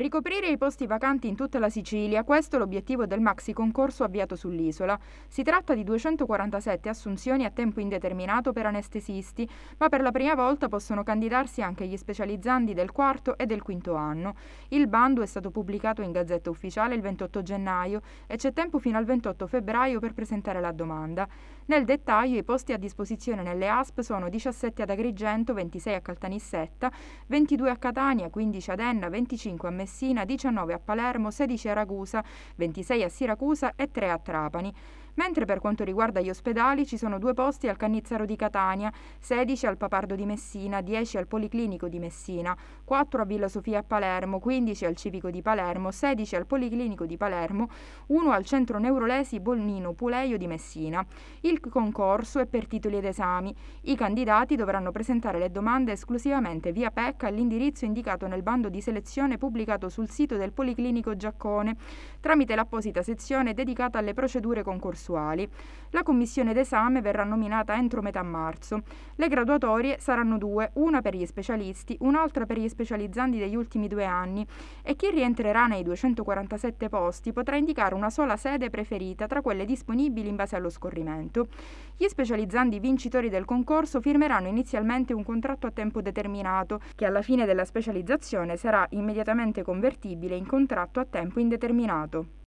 Ricoprire i posti vacanti in tutta la Sicilia, questo è l'obiettivo del maxi concorso avviato sull'isola. Si tratta di 247 assunzioni a tempo indeterminato per anestesisti, ma per la prima volta possono candidarsi anche gli specializzandi del quarto e del quinto anno. Il bando è stato pubblicato in Gazzetta Ufficiale il 28 gennaio e c'è tempo fino al 28 febbraio per presentare la domanda. Nel dettaglio i posti a disposizione nelle ASP sono 17 ad Agrigento, 26 a Caltanissetta, 22 a Catania, 15 ad Enna, 25 a Messina, Messina, 19 a Palermo, 16 a Ragusa, 26 a Siracusa e 3 a Trapani. Mentre per quanto riguarda gli ospedali ci sono due posti al Cannizzaro di Catania, 16 al Papardo di Messina, 10 al Policlinico di Messina, 4 a Villa Sofia a Palermo, 15 al Civico di Palermo, 16 al Policlinico di Palermo, 1 al Centro Neurolesi Bolnino Puleio di Messina. Il concorso è per titoli ed esami. I candidati dovranno presentare le domande esclusivamente via PEC all'indirizzo indicato nel bando di selezione pubblicato pubblicato sul sito del Policlinico Giaccone tramite l'apposita sezione dedicata alle procedure concorsuali. La commissione d'esame verrà nominata entro metà marzo. Le graduatorie saranno due, una per gli specialisti, un'altra per gli specializzanti degli ultimi due anni e chi rientrerà nei 247 posti potrà indicare una sola sede preferita tra quelle disponibili in base allo scorrimento. Gli specializzanti vincitori del concorso firmeranno inizialmente un contratto a tempo determinato che alla fine della specializzazione sarà immediatamente convertibile in contratto a tempo indeterminato.